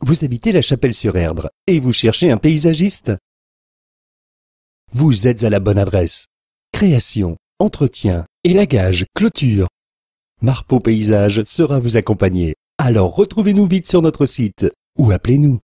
Vous habitez la Chapelle-sur-Erdre et vous cherchez un paysagiste Vous êtes à la bonne adresse. Création, entretien, élagage, clôture. Marpeau Paysage sera vous accompagner. Alors retrouvez-nous vite sur notre site ou appelez-nous.